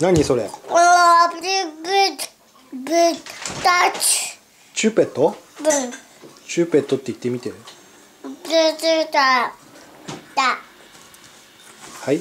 何それチュペットチュペットって言ってみてはい